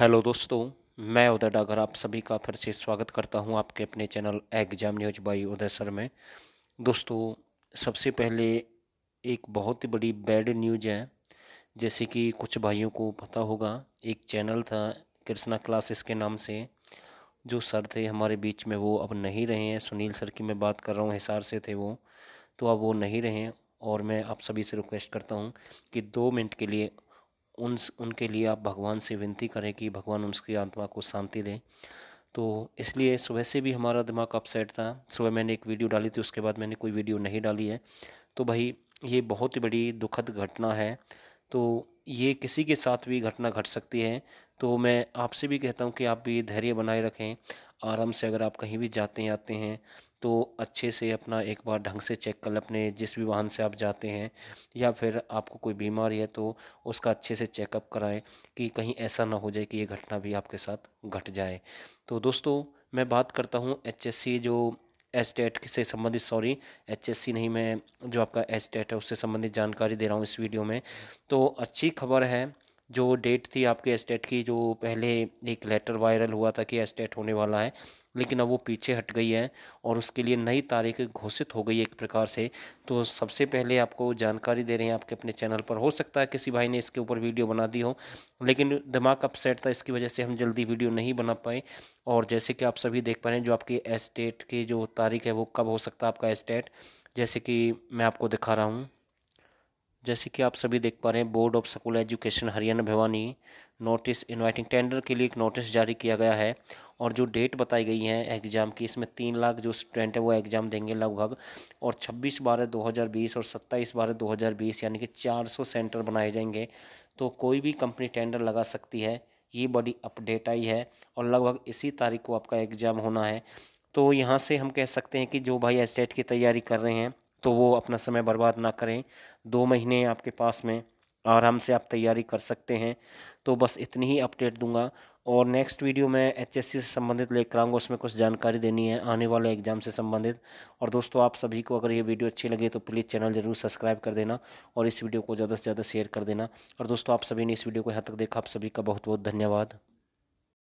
hello दोस्तों मैं उदय डागर आप सभी का फिर से स्वागत करता हूं आपके अपने channel exam news by Uday sir में दोस्तों सबसे पहले एक बहुत ही बड़ी बैड न्यूज है जैसे कि कुछ भाइयों को पता होगा एक चैनल था कृष्णा क्लासेस के नाम से जो सर थे हमारे बीच में वो अब नहीं रहे हैं सुनील सर की मैं बात कर रहा हूँ हिसार से थे वो तो अब वो नहीं रहे और मैं आप सभी से रिक्वेस्ट करता हूँ कि दो मिनट के लिए उन उनके लिए आप भगवान से विनती करें कि भगवान उसकी आत्मा को शांति दें तो इसलिए सुबह से भी हमारा दिमाग अपसेट था सुबह मैंने एक वीडियो डाली थी उसके बाद मैंने कोई वीडियो नहीं डाली है तो भाई ये बहुत ही बड़ी दुखद घटना है तो ये किसी के साथ भी घटना घट सकती है तो मैं आपसे भी कहता हूँ कि आप भी धैर्य बनाए रखें आराम से अगर आप कहीं भी जाते हैं आते हैं तो अच्छे से अपना एक बार ढंग से चेक कर अपने जिस भी वाहन से आप जाते हैं या फिर आपको कोई बीमारी है तो उसका अच्छे से चेकअप कराएं कि कहीं ऐसा ना हो जाए कि ये घटना भी आपके साथ घट जाए तो दोस्तों मैं बात करता हूँ एच जो एस्टेट से संबंधित सॉरी एचएससी नहीं मैं जो आपका एस्टेट है उससे संबंधित जानकारी दे रहा हूँ इस वीडियो में तो अच्छी खबर है जो डेट थी आपके एस्टेट की जो पहले एक लेटर वायरल हुआ था कि एस्टेट होने वाला है लेकिन अब वो पीछे हट गई है और उसके लिए नई तारीख घोषित हो गई एक प्रकार से तो सबसे पहले आपको जानकारी दे रहे हैं आपके अपने चैनल पर हो सकता है किसी भाई ने इसके ऊपर वीडियो बना दी हो लेकिन दिमाग अपसेट था इसकी वजह से हम जल्दी वीडियो नहीं बना पाए और जैसे कि आप सभी देख पा रहे हैं जो आपकी एस्टेट की जो तारीख है वो कब हो सकता है आपका एस्टेट जैसे कि मैं आपको दिखा रहा हूँ जैसे कि आप सभी देख पा रहे हैं board of school education Haryana Bhiwani notice inviting tender के लिए एक नोटिस जारी किया गया है और जो डेट बताई गई है एग्ज़ाम की इसमें तीन लाख जो स्टूडेंट है वो एग्ज़ाम देंगे लगभग और छब्बीस बारह 2020 और सत्ताईस बारह 2020 यानी कि 400 सेंटर बनाए जाएंगे तो कोई भी कंपनी टेंडर लगा सकती है ये बड़ी अपडेट आई है और लगभग इसी तारीख को आपका एग्ज़ाम होना है तो यहाँ से हम कह सकते हैं कि जो भाई एस्टेट की तैयारी कर रहे हैं तो वो अपना समय बर्बाद ना करें दो महीने आपके पास में आराम से आप तैयारी कर सकते हैं तो बस इतनी ही अपडेट दूंगा और नेक्स्ट वीडियो मैं एचएससी से संबंधित लेकर आऊँगा उसमें कुछ जानकारी देनी है आने वाले एग्जाम से संबंधित और दोस्तों आप सभी को अगर ये वीडियो अच्छी लगे तो प्लीज़ चैनल जरूर सब्सक्राइब कर देना और इस वीडियो को ज़्यादा से ज़्यादा शेयर कर देना और दोस्तों आप सभी ने इस वीडियो को यहाँ तक देखा आप सभी का बहुत बहुत धन्यवाद